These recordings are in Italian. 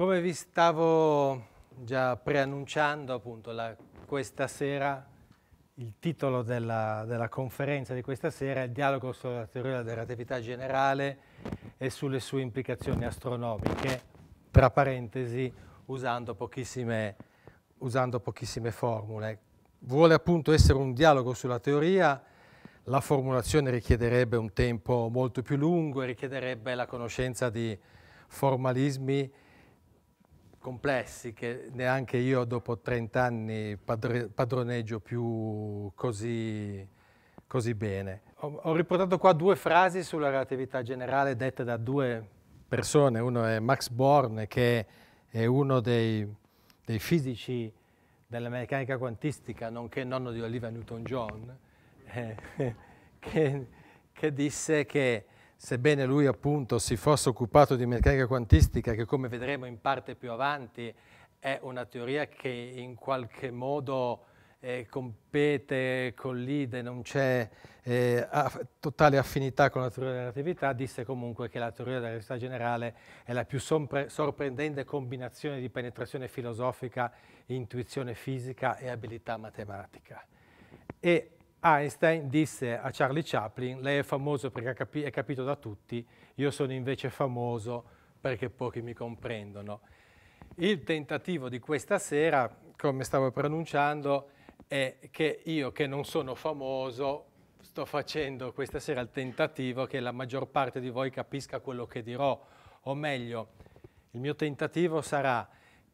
Come vi stavo già preannunciando, appunto, la, questa sera il titolo della, della, conferenza di questa sera è il dialogo sulla teoria della relatività generale e sulle sue implicazioni astronomiche, tra parentesi, usando pochissime, usando pochissime formule. Vuole appunto essere un dialogo sulla teoria, la formulazione richiederebbe un tempo molto più lungo e richiederebbe la conoscenza di formalismi complessi che neanche io dopo 30 anni padre, padroneggio più così, così bene. Ho, ho, riportato qua due frasi sulla relatività generale dette da due persone. Uno è Max Born che è uno dei, dei fisici della meccanica quantistica, nonché nonno di Olivia Newton-John, eh, che, che disse che sebbene lui appunto si fosse occupato di meccanica quantistica, che come vedremo in parte più avanti è una teoria che in qualche modo eh, compete, collide, non c'è eh, aff totale affinità con la teoria della relatività, disse comunque che la teoria della relatività generale è la più sorprendente combinazione di penetrazione filosofica, intuizione fisica e abilità matematica. E Einstein disse a Charlie Chaplin, lei è famoso perché è capito da tutti, io sono invece famoso perché pochi mi comprendono. Il tentativo di questa sera, come stavo pronunciando, è che io che non sono famoso sto facendo questa sera il tentativo che la maggior parte di voi capisca quello che dirò, o meglio, il mio tentativo sarà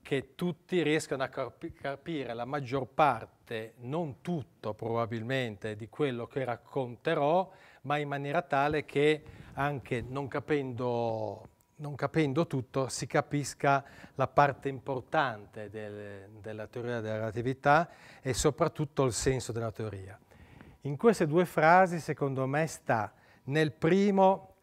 che tutti riescano a capire la maggior parte, non tutto probabilmente, di quello che racconterò, ma in maniera tale che anche non capendo, non capendo tutto si capisca la parte importante del, della teoria della relatività e soprattutto il senso della teoria. In queste due frasi, secondo me, sta nel primo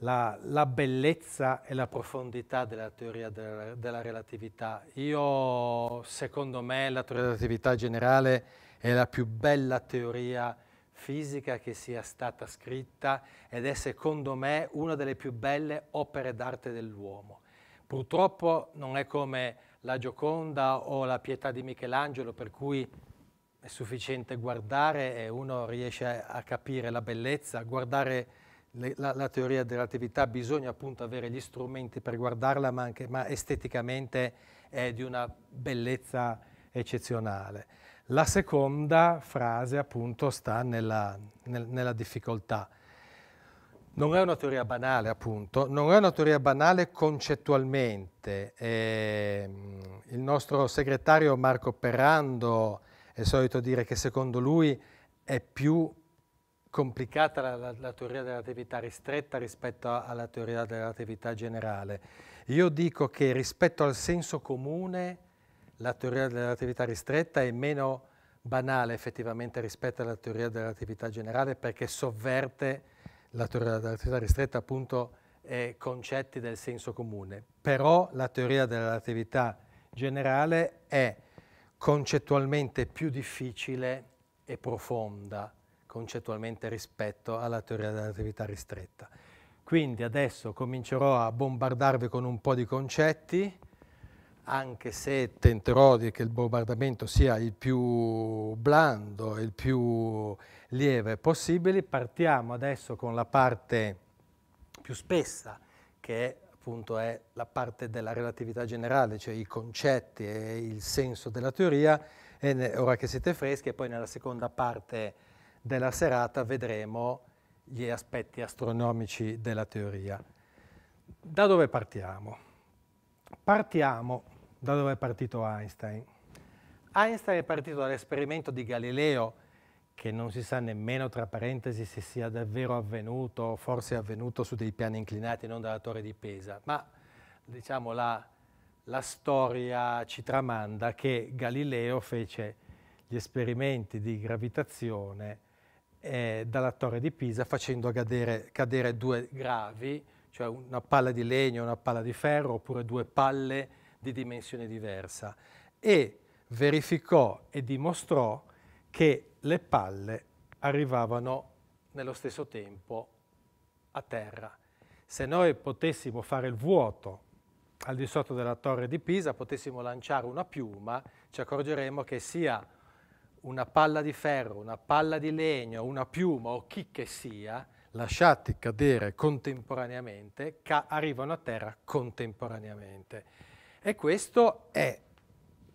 la, la, bellezza e la profondità della teoria della, della, relatività. Io, secondo me, la teoria della relatività generale è la più bella teoria fisica che sia stata scritta ed è, secondo me, una delle più belle opere d'arte dell'uomo. Purtroppo non è come la Gioconda o la Pietà di Michelangelo, per cui è sufficiente guardare e uno riesce a capire la bellezza, guardare le, la, la, teoria della relatività bisogna appunto avere gli strumenti per guardarla, ma, anche, ma esteticamente è di una bellezza eccezionale. La seconda frase appunto sta nella, nel, nella difficoltà. Non è una teoria banale, appunto, non è una teoria banale concettualmente. Eh, il nostro segretario Marco Perrando è solito dire che secondo lui è più complicata la, la, la, teoria della relatività, ristretta rispetto a, alla teoria della relatività generale. Io dico che rispetto al senso comune la teoria della relatività ristretta è meno banale effettivamente rispetto alla teoria della relatività generale perché sovverte la teoria della relatività ristretta appunto eh, concetti del senso comune. Però la teoria della relatività generale è concettualmente più difficile e profonda concettualmente rispetto alla teoria della relatività ristretta. Quindi adesso comincerò a bombardarvi con un po' di concetti, anche se tenterò di che il bombardamento sia il più blando, il più lieve possibile. Partiamo adesso con la parte più spessa, che è appunto è la parte della relatività generale, cioè i concetti e il senso della teora, ora che siete freschi, e poi nella seconda parte della serata vedremo gli aspetti astronomici della teoria. Da dove partiamo? Partiamo da dove è partito Einstein. Einstein è partito dall'esperimento di Galileo, che non si sa nemmeno tra parentesi se sia davvero avvenuto, forse è avvenuto su dei piani inclinati, non dalla torre di Pesa, ma diciamo la, la storia ci tramanda che Galileo fece gli esperimenti di gravitazione eh, dalla torre di Pisa facendo cadere, cadere due gravi, cioè una palla di legno e una palla di ferro, oppure due palle di dimensione diversa. E verificò e dimostrò che le palle arrivavano nello stesso tempo a terra. Se noi potessimo fare il vuoto al di sotto della torre di Pisa, potessimo lanciare una piuma, ci accorgeremmo che sia una palla di ferro, una palla di legno, una piuma o chi che sia, lasciati cadere contemporaneamente, ca arrivano a terra contemporaneamente. E questo è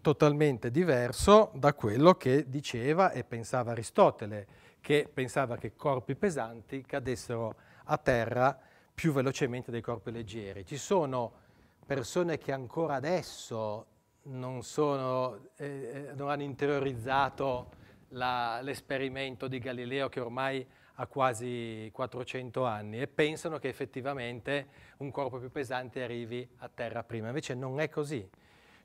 totalmente diverso da quello che diceva e pensava Aristotele, che pensava che corpi pesanti cadessero a terra più velocemente dei corpi leggeri. Ci sono persone che ancora adesso non, sono, eh, eh, non hanno interiorizzato l'esperimento di Galileo che ormai ha quasi 400 anni e pensano che effettivamente un corpo più pesante arrivi a terra prima. Invece non è così.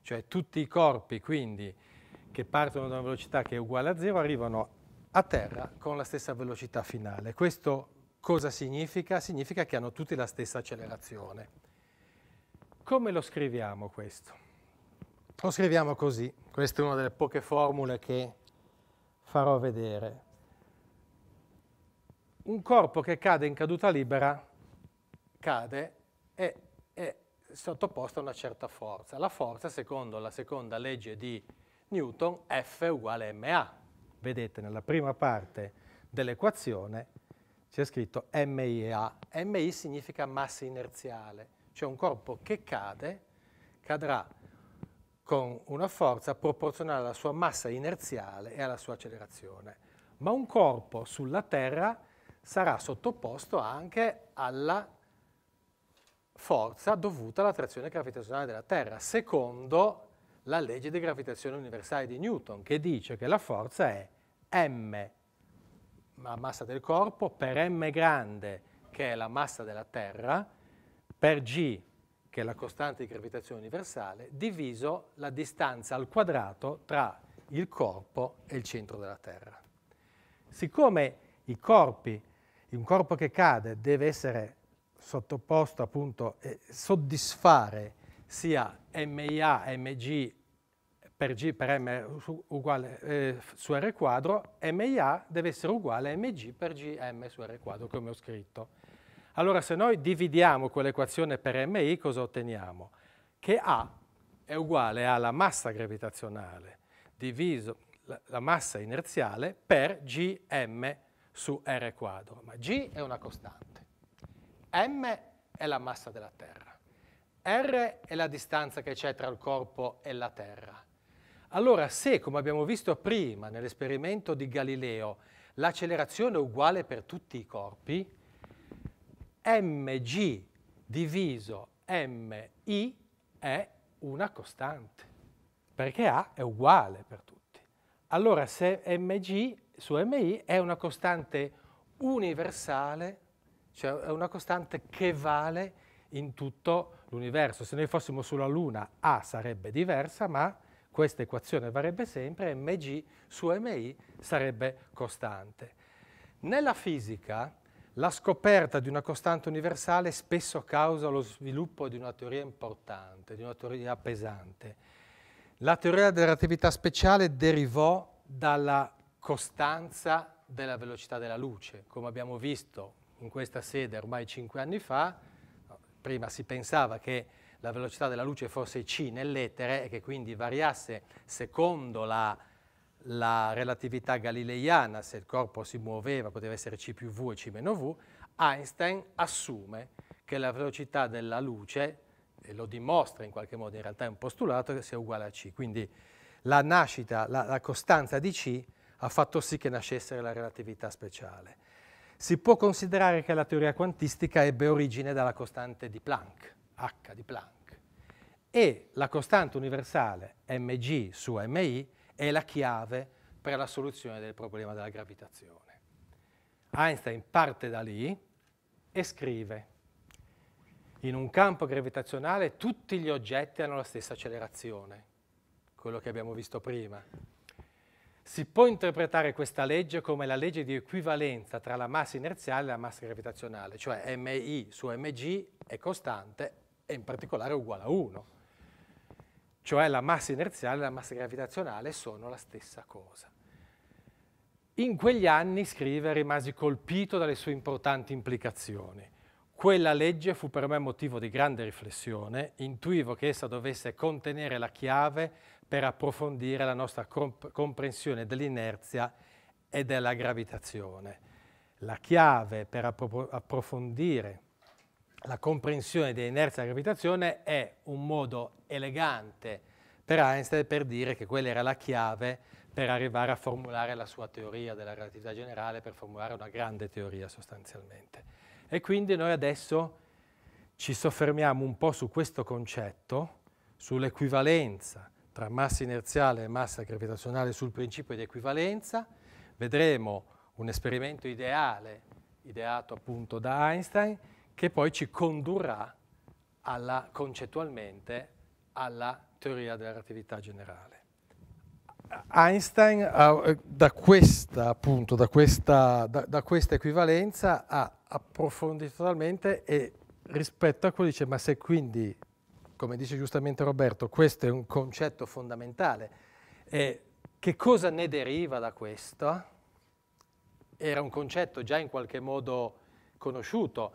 Cioè tutti i corpi, quindi, che partono da una velocità che è uguale a zero, arrivano a terra con la stessa velocità finale. Questo cosa significa? Significa che hanno tutti la stessa accelerazione. Come lo scriviamo questo? Lo scriviamo così, questa è una delle poche formule che farò vedere. Un corpo che cade in caduta libera cade e è sottoposto a una certa forza. La forza, secondo la seconda legge di Newton, F uguale ma. Vedete, nella prima parte dell'equazione c'è scritto MIA. MI significa massa inerziale, cioè un corpo che cade cadrà con una forza proporzionale alla sua massa inerziale e alla sua accelerazione. Ma un corpo sulla Terra sarà sottoposto anche alla forza dovuta alla trazione gravitazionale della Terra, secondo la legge di gravitazione universale di Newton, che dice che la forza è m, la massa del corpo, per m grande, che è la massa della Terra, per g, che è la costante di gravitazione universale, diviso la distanza al quadrato tra il corpo e il centro della Terra. Siccome i corpi, un corpo che cade deve essere sottoposto appunto e soddisfare sia MIA, MG per G per M su, uguale, eh, su R quadro, MIA deve essere uguale a MG per GM su R quadro, come ho scritto. Allora se noi dividiamo quell'equazione per mi cosa otteniamo? Che A è uguale alla massa gravitazionale diviso la massa inerziale per gm su r quadro. Ma g è una costante, m è la massa della Terra, r è la distanza che c'è tra il corpo e la Terra. Allora se, come abbiamo visto prima nell'esperimento di Galileo, l'accelerazione è uguale per tutti i corpi, mg diviso mi è una costante, perché A è uguale per tutti. Allora se mg su mi è una costante universale, cioè è una costante che vale in tutto l'universo. Se noi fossimo sulla Luna A sarebbe diversa, ma questa equazione varrebbe sempre, mg su mi sarebbe costante. Nella fisica la scoperta di una costante universale spesso causa lo sviluppo di una teoria importante, di una teoria pesante. La teoria della relatività speciale derivò dalla costanza della velocità della luce. Come abbiamo visto in questa sede ormai cinque anni fa, prima si pensava che la velocità della luce fosse c nell'etere e che quindi variasse secondo la la relatività galileiana, se il corpo si muoveva poteva essere c più v e c meno v, Einstein assume che la velocità della luce, e lo dimostra in qualche modo, in realtà è un postulato, che sia uguale a c. Quindi la nascita, la, la costanza di c ha fatto sì che nascesse la relatività speciale. Si può considerare che la teoria quantistica ebbe origine dalla costante di Planck, h di Planck, e la costante universale mg su mi è la chiave per la soluzione del problema della gravitazione. Einstein parte da lì e scrive in un campo gravitazionale tutti gli oggetti hanno la stessa accelerazione, quello che abbiamo visto prima. Si può interpretare questa legge come la legge di equivalenza tra la massa inerziale e la massa gravitazionale, cioè MI su mg è costante e in particolare uguale a 1 cioè la massa inerziale e la massa gravitazionale sono la stessa cosa. In quegli anni, scrive, rimasi colpito dalle sue importanti implicazioni. Quella legge fu per me motivo di grande riflessione, intuivo che essa dovesse contenere la chiave per approfondire la nostra comp comprensione dell'inerzia e della gravitazione. La chiave per appro approfondire la comprensione dell'inerzia della gravitazione è un modo elegante per Einstein per dire che quella era la chiave per arrivare a formulare la sua teoria della relatività generale, per formulare una grande teoria sostanzialmente. E quindi noi adesso ci soffermiamo un po' su questo concetto, sull'equivalenza tra massa inerziale e massa gravitazionale sul principio di equivalenza. Vedremo un esperimento ideale, ideato appunto da Einstein, che poi ci condurrà alla, concettualmente alla teoria della relatività generale. Einstein ha, ah, eh, da questa, appunto, da questa, da, da questa equivalenza ha approfondito totalmente e rispetto a quello dice ma se quindi, come dice giustamente Roberto, questo è un concetto fondamentale, eh, che cosa ne deriva da questo? Era un concetto già in qualche modo conosciuto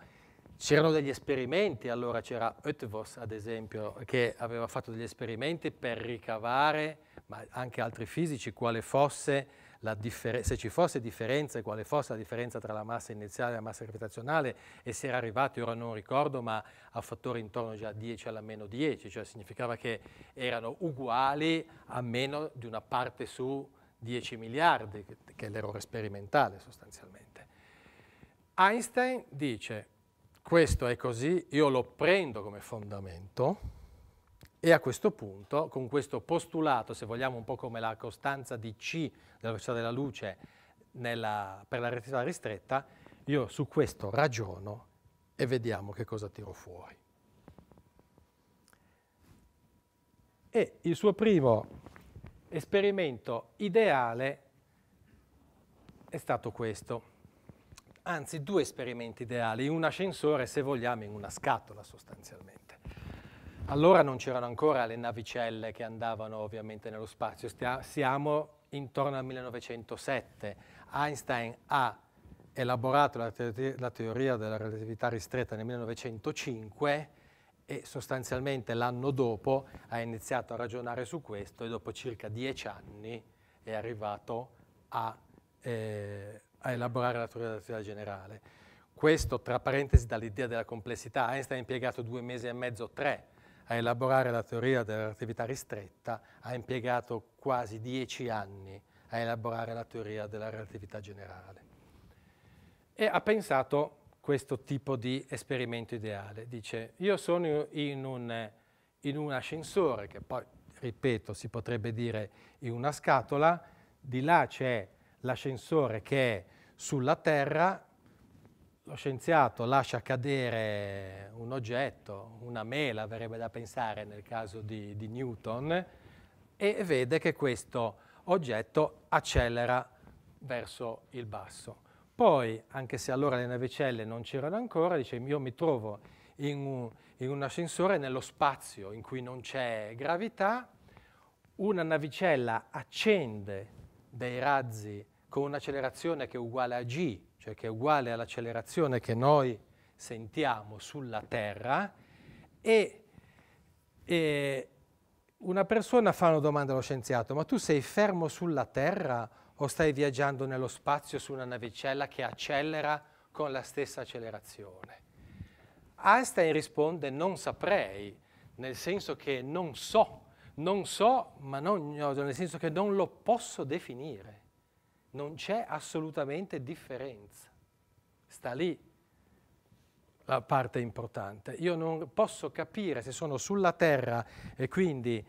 C'erano degli esperimenti, allora c'era Oetvos ad esempio, che aveva fatto degli esperimenti per ricavare, ma anche altri fisici, quale fosse la se ci fosse differenza, quale fosse la differenza tra la massa iniziale e la massa gravitazionale e si era arrivati, ora non ricordo, ma a fattori intorno già a 10 alla meno 10, cioè significava che erano uguali a meno di una parte su 10 miliardi, che è l'errore sperimentale sostanzialmente. Einstein dice questo è così, io lo prendo come fondamento e a questo punto, con questo postulato, se vogliamo un po' come la costanza di C della velocità della luce nella, per la relatività ristretta, io su questo ragiono e vediamo che cosa tiro fuori. E il suo primo esperimento ideale è stato questo anzi due esperimenti ideali, un ascensore se vogliamo in una scatola sostanzialmente. Allora non c'erano ancora le navicelle che andavano ovviamente nello spazio, Stia siamo intorno al 1907. Einstein ha elaborato la, te la teoria della relatività ristretta nel 1905 e sostanzialmente l'anno dopo ha iniziato a ragionare su questo e dopo circa dieci anni è arrivato a eh, a elaborare la teoria della relatività generale. Questo, tra parentesi, dall'idea della complessità. Einstein ha impiegato due mesi e mezzo, tre, a elaborare la teoria della relatività ristretta, ha impiegato quasi dieci anni a elaborare la teoria della relatività generale. E ha pensato questo tipo di esperimento ideale. Dice, io sono in un, in un ascensore, che poi, ripeto, si potrebbe dire in una scatola, di là c'è l'ascensore che è sulla Terra lo scienziato lascia cadere un oggetto, una mela verrebbe da pensare nel caso di, di Newton, e vede che questo oggetto accelera verso il basso. Poi, anche se allora le navicelle non c'erano ancora, dice io mi trovo in un, in un ascensore nello spazio in cui non c'è gravità, una navicella accende dei razzi con un'accelerazione che è uguale a g, cioè che è uguale all'accelerazione che noi sentiamo sulla Terra, e, e una persona fa una domanda allo scienziato, ma tu sei fermo sulla Terra o stai viaggiando nello spazio su una navicella che accelera con la stessa accelerazione? Einstein risponde non saprei, nel senso che non so, non so, ma non, nel senso che non lo posso definire non c'è assolutamente differenza. Sta lì la parte importante. Io non posso capire se sono sulla Terra e quindi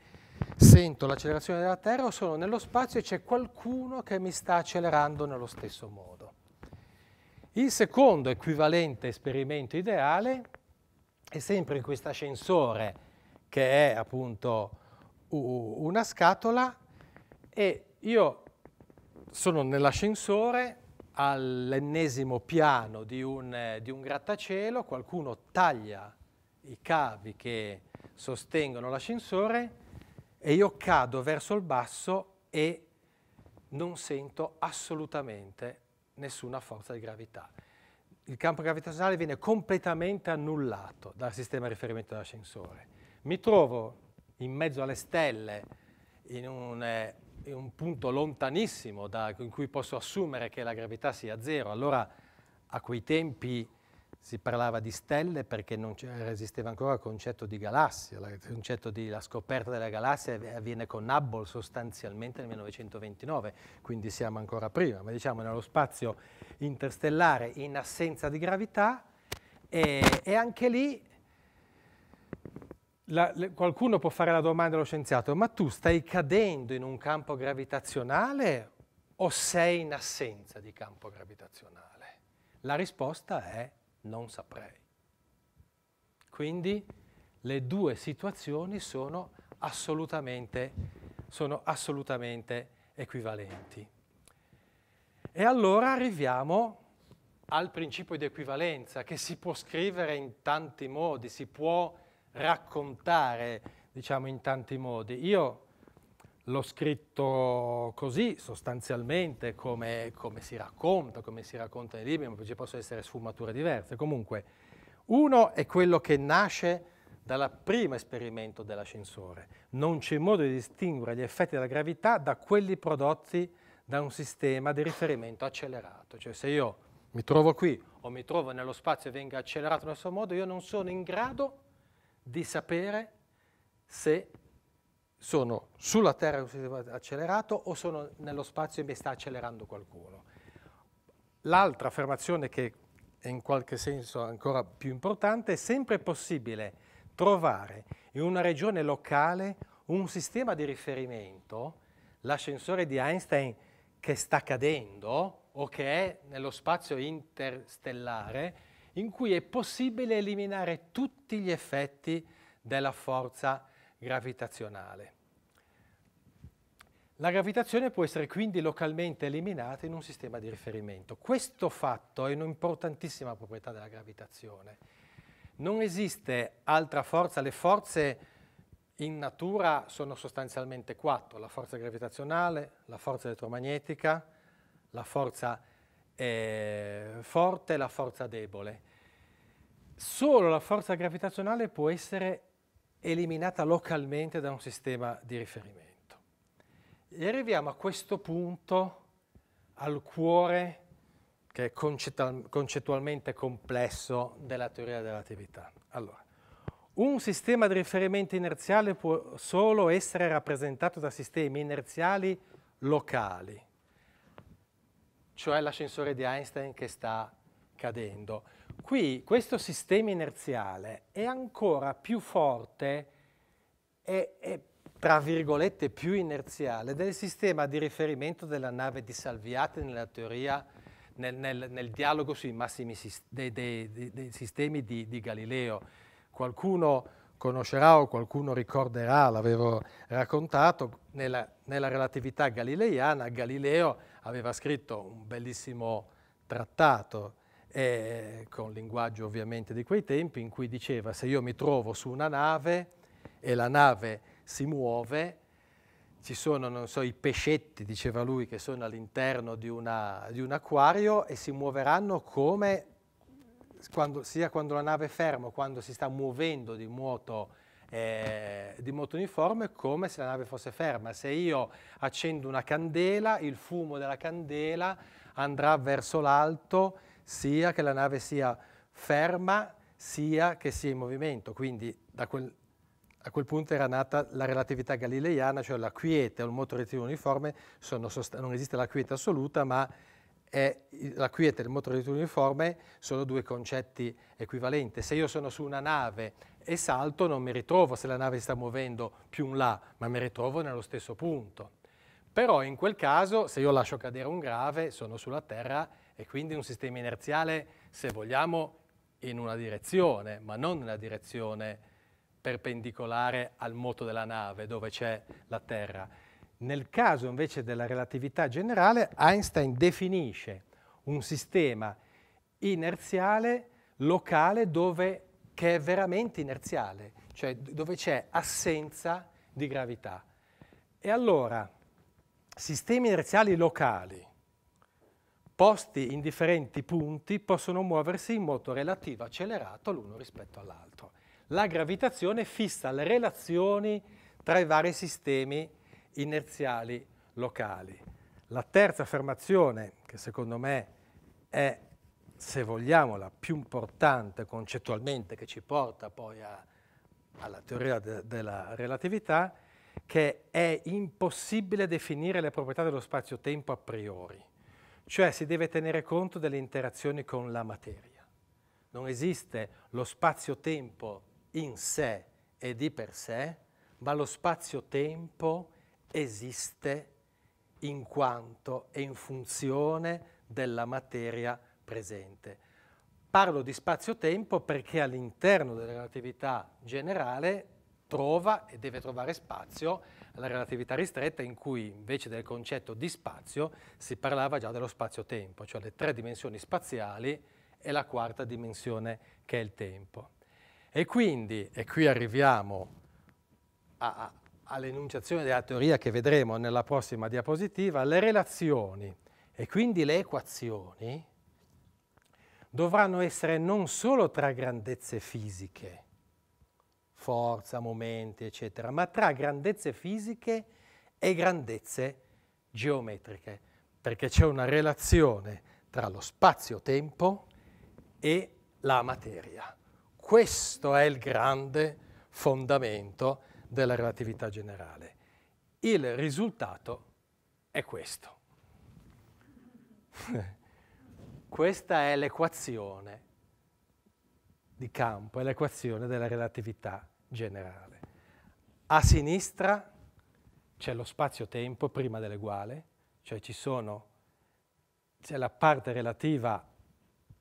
sento l'accelerazione della Terra o sono nello spazio e c'è qualcuno che mi sta accelerando nello stesso modo. Il secondo equivalente esperimento ideale è sempre in questo ascensore che è appunto una scatola e io sono nell'ascensore all'ennesimo piano di un, eh, di un, grattacielo, qualcuno taglia i cavi che sostengono l'ascensore e io cado verso il basso e non sento assolutamente nessuna forza di gravità. Il campo gravitazionale viene completamente annullato dal sistema di riferimento dell'ascensore. Mi trovo in mezzo alle stelle in un eh, è un punto lontanissimo da, in cui posso assumere che la gravità sia zero. Allora a quei tempi si parlava di stelle perché non esisteva ancora il concetto di galassia, il concetto della scoperta della galassia avviene con Hubble sostanzialmente nel 1929, quindi siamo ancora prima, ma diciamo nello spazio interstellare in assenza di gravità e, e anche lì la, le, qualcuno può fare la domanda allo scienziato, ma tu stai cadendo in un campo gravitazionale o sei in assenza di campo gravitazionale? La risposta è non saprei. Quindi le due situazioni sono assolutamente, sono assolutamente equivalenti. E allora arriviamo al principio di equivalenza che si può scrivere in tanti modi, si può raccontare, diciamo, in tanti modi. Io l'ho scritto così, sostanzialmente, come, come, si racconta, come si racconta nei libri, ma ci possono essere sfumature diverse. Comunque, uno è quello che nasce dal primo esperimento dell'ascensore. Non c'è modo di distinguere gli effetti della gravità da quelli prodotti da un sistema di riferimento accelerato. Cioè se io mi trovo qui o mi trovo nello spazio e venga accelerato in questo modo, io non sono in grado di sapere se sono sulla Terra in un sistema accelerato o sono nello spazio e mi sta accelerando qualcuno. L'altra affermazione che è in qualche senso ancora più importante è sempre possibile trovare in una regione locale un sistema di riferimento, l'ascensore di Einstein che sta cadendo o che è nello spazio interstellare, in cui è possibile eliminare tutti gli effetti della forza gravitazionale. La gravitazione può essere quindi localmente eliminata in un sistema di riferimento. Questo fatto è un'importantissima proprietà della gravitazione. Non esiste altra forza, le forze in natura sono sostanzialmente quattro, la forza gravitazionale, la forza elettromagnetica, la forza eh, forte e la forza debole. Solo la forza gravitazionale può essere eliminata localmente da un sistema di riferimento. E arriviamo a questo punto, al cuore, che è concettualmente complesso, della teoria dell'attività. Allora, un sistema di riferimento inerziale può solo essere rappresentato da sistemi inerziali locali, cioè l'ascensore di Einstein che sta cadendo. Qui questo sistema inerziale è ancora più forte e, e tra virgolette più inerziale del sistema di riferimento della nave di Salviati nella teoria, nel, nel, nel dialogo sui massimi dei, dei, dei sistemi di, di Galileo. Qualcuno conoscerà o qualcuno ricorderà, l'avevo raccontato, nella, nella, relatività galileiana Galileo aveva scritto un bellissimo trattato eh, con linguaggio ovviamente di quei tempi, in cui diceva se io mi trovo su una nave e la nave si muove, ci sono, non so, i pescetti, diceva lui, che sono all'interno di, di, un acquario e si muoveranno come quando, sia quando la nave è ferma, quando si sta muovendo di moto, eh, di moto uniforme, come se la nave fosse ferma. Se io accendo una candela, il fumo della candela andrà verso l'alto sia che la nave sia ferma sia che sia in movimento. Quindi quel, a quel punto era nata la relatività galileiana, cioè la quiete o il moto rettilineo uniforme, non esiste la quiete assoluta, ma è, la quiete e il moto rettilineo uniforme sono due concetti equivalenti. Se io sono su una nave e salto non mi ritrovo se la nave si sta muovendo più in là, ma mi ritrovo nello stesso punto. Però in quel caso, se io lascio cadere un grave, sono sulla terra e quindi un sistema inerziale, se vogliamo, in una direzione, ma non nella direzione perpendicolare al moto della nave dove c'è la Terra. Nel caso invece della relatività generale, Einstein definisce un sistema inerziale locale dove, che è veramente inerziale, cioè dove c'è assenza di gravità. E allora, sistemi inerziali locali posti in differenti punti possono muoversi in modo relativo accelerato l'uno rispetto all'altro. La gravitazione fissa le relazioni tra i vari sistemi inerziali locali. La terza affermazione, che secondo me è, se vogliamo, la più importante concettualmente che ci porta poi a, alla teoria de, della relatività, che è impossibile definire le proprietà dello spazio-tempo a priori. Cioè si deve tenere conto delle interazioni con la materia. Non esiste lo spazio-tempo in sé e di per sé, ma lo spazio-tempo esiste in quanto e in funzione della materia presente. Parlo di spazio-tempo perché all'interno della relatività generale trova e deve trovare spazio alla relatività ristretta in cui invece del concetto di spazio si parlava già dello spazio-tempo, cioè le tre dimensioni spaziali e la quarta dimensione che è il tempo. E quindi, e qui arriviamo all'enunciazione della teoria che vedremo nella prossima diapositiva, le relazioni e quindi le equazioni dovranno essere non solo tra grandezze fisiche, forza, momenti, eccetera, ma tra grandezze fisiche e grandezze geometriche, perché c'è una relazione tra lo spazio-tempo e la materia. Questo è il grande fondamento della relatività generale. Il risultato è questo. Questa è l'equazione di campo, è l'equazione della relatività generale. A sinistra c'è lo spazio-tempo prima dell'eguale, cioè ci c'è la parte relativa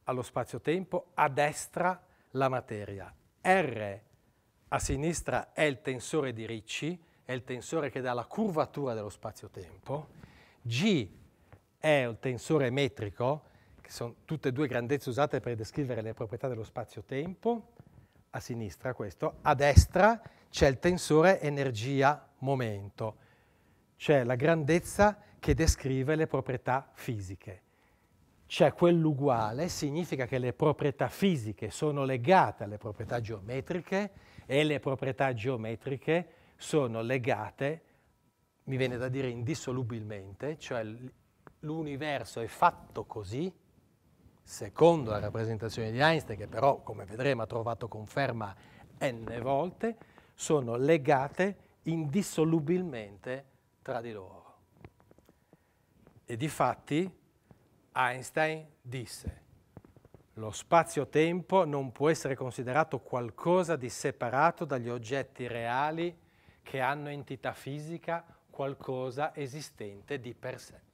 allo spazio-tempo, a destra la materia. R a sinistra è il tensore di Ricci, è il tensore che dà la curvatura dello spazio-tempo, G è il tensore metrico, che sono tutte e due grandezze usate per descrivere le proprietà dello spazio-tempo, a sinistra questo, a destra c'è il tensore energia-momento, c'è la grandezza che descrive le proprietà fisiche. C'è quell'uguale, significa che le proprietà fisiche sono legate alle proprietà geometriche e le proprietà geometriche sono legate, mi viene da dire indissolubilmente, cioè l'universo è fatto così, secondo la rappresentazione di Einstein, che però, come vedremo, ha trovato conferma n volte, sono legate indissolubilmente tra di loro. E difatti Einstein disse, lo spazio-tempo non può essere considerato qualcosa di separato dagli oggetti reali che hanno entità fisica, qualcosa esistente di per sé.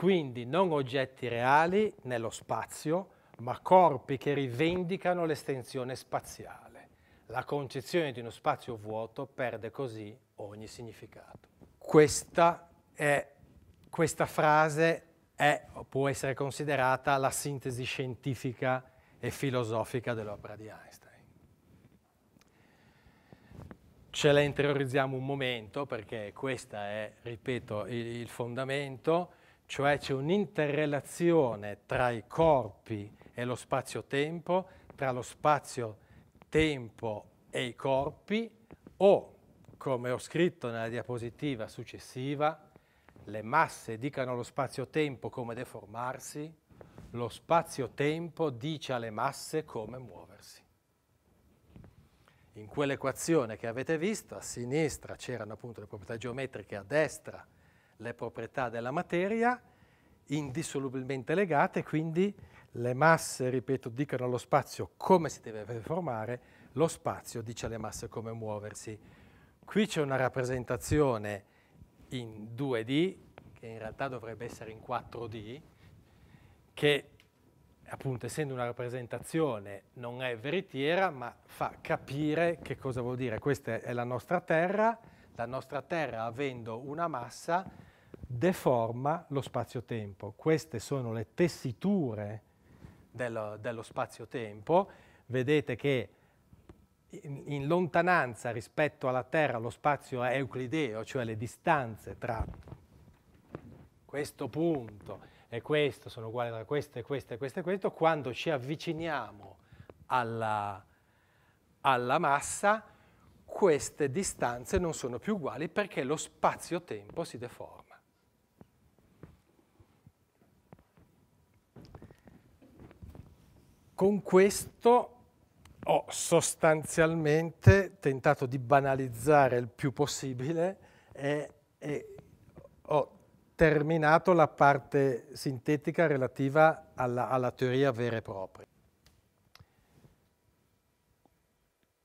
Quindi non oggetti reali nello spazio, ma corpi che rivendicano l'estensione spaziale. La concezione di uno spazio vuoto perde così ogni significato. Questa, è, questa frase è, può essere considerata la sintesi scientifica e filosofica dell'opera di Einstein. Ce la interiorizziamo un momento perché questo è, ripeto, il, il fondamento cioè c'è un'interrelazione tra i corpi e lo spazio-tempo, tra lo spazio-tempo e i corpi, o, come ho scritto nella diapositiva successiva, le masse dicano allo spazio-tempo come deformarsi, lo spazio-tempo dice alle masse come muoversi. In quell'equazione che avete visto, a sinistra c'erano appunto le proprietà geometriche, a destra le proprietà della materia indissolubilmente legate, quindi le masse, ripeto, dicono allo spazio come si deve formare, lo spazio dice alle masse come muoversi. Qui c'è una rappresentazione in 2D, che in realtà dovrebbe essere in 4D, che appunto essendo una rappresentazione non è veritiera, ma fa capire che cosa vuol dire. Questa è la nostra Terra, la nostra Terra avendo una massa deforma lo spazio-tempo. Queste sono le tessiture dello, dello spazio-tempo. Vedete che in, in, lontananza rispetto alla Terra lo spazio è euclideo, cioè le distanze tra questo punto e questo sono uguali tra questo e questo e questo e questo. Quando ci avviciniamo alla, alla massa, queste distanze non sono più uguali perché lo spazio-tempo si deforma. Con questo ho sostanzialmente tentato di banalizzare il più possibile e, e ho terminato la parte sintetica relativa alla, alla teoria vera e propria.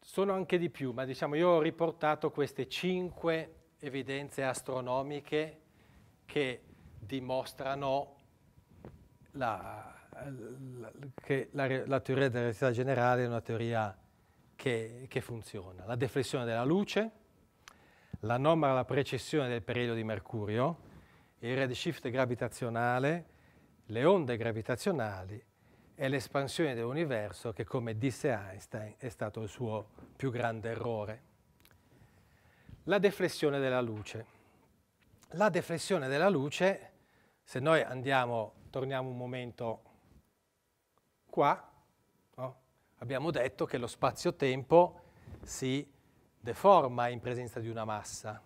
Sono anche di più, ma diciamo io ho riportato queste cinque evidenze astronomiche che dimostrano la, eh, che la, la, teoria della relatività generale è una teoria che, che funziona. La deflessione della luce, l'anomala precessione del periodo di Mercurio, il redshift gravitazionale, le onde gravitazionali e l'espansione dell'universo che, come disse Einstein, è stato il suo più grande errore. La deflessione della luce. La deflessione della luce, se noi andiamo, torniamo un momento qua no? Oh. abbiamo detto che lo spazio-tempo si deforma in presenza di una massa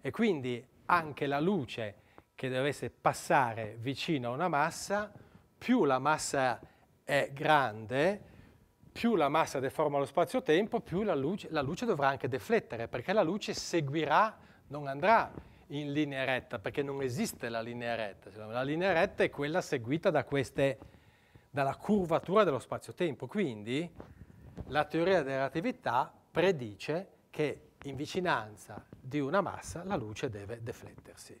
e quindi anche la luce che dovesse passare vicino a una massa, più la massa è grande, più la massa deforma lo spazio-tempo, più la luce, la luce dovrà anche deflettere, perché la luce seguirà, non andrà in linea retta, perché non esiste la linea retta. La linea retta è quella seguita da queste dalla curvatura dello spazio-tempo. Quindi la teoria della relatività predice che in vicinanza di una massa la luce deve deflettersi.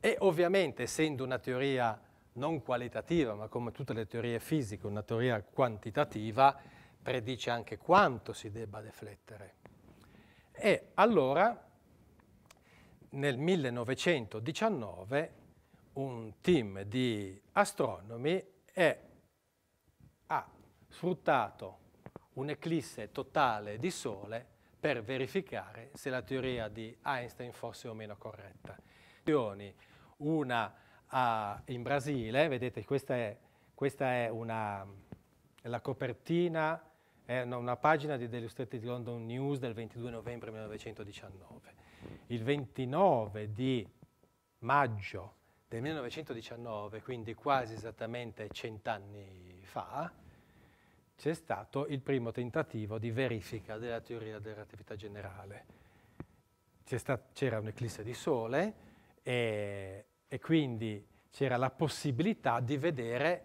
E ovviamente, essendo una teoria non qualitativa, ma come tutte le teorie fisiche, una teoria quantitativa, predice anche quanto si debba deflettere. E allora, nel 1919, un team di astronomi è sfruttato un'eclisse totale di Sole per verificare se la teoria di Einstein fosse o meno corretta. Una a, ah, in Brasile, vedete questa è, questa è una, la copertina, è una, una pagina di The Illustrated London News del 22 novembre 1919. Il 29 di maggio del 1919, quindi quasi esattamente cent'anni fa, c'è stato il primo tentativo di verifica della teoria della relatività generale. c'era un'eclisse di sole e, e quindi c'era la possibilità di vedere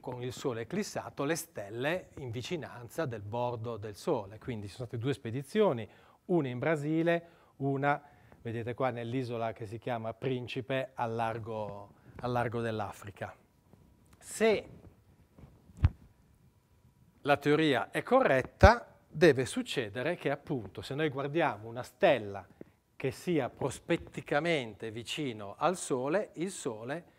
con il Sole eclissato le stelle in vicinanza del bordo del Sole. Quindi ci sono state due spedizioni, una in Brasile, una, vedete qua, nell'isola che si chiama Principe al largo, largo dell'Africa. Se la teoria è corretta, deve succedere che appunto se noi guardiamo una stella che sia prospetticamente vicino al Sole, il Sole,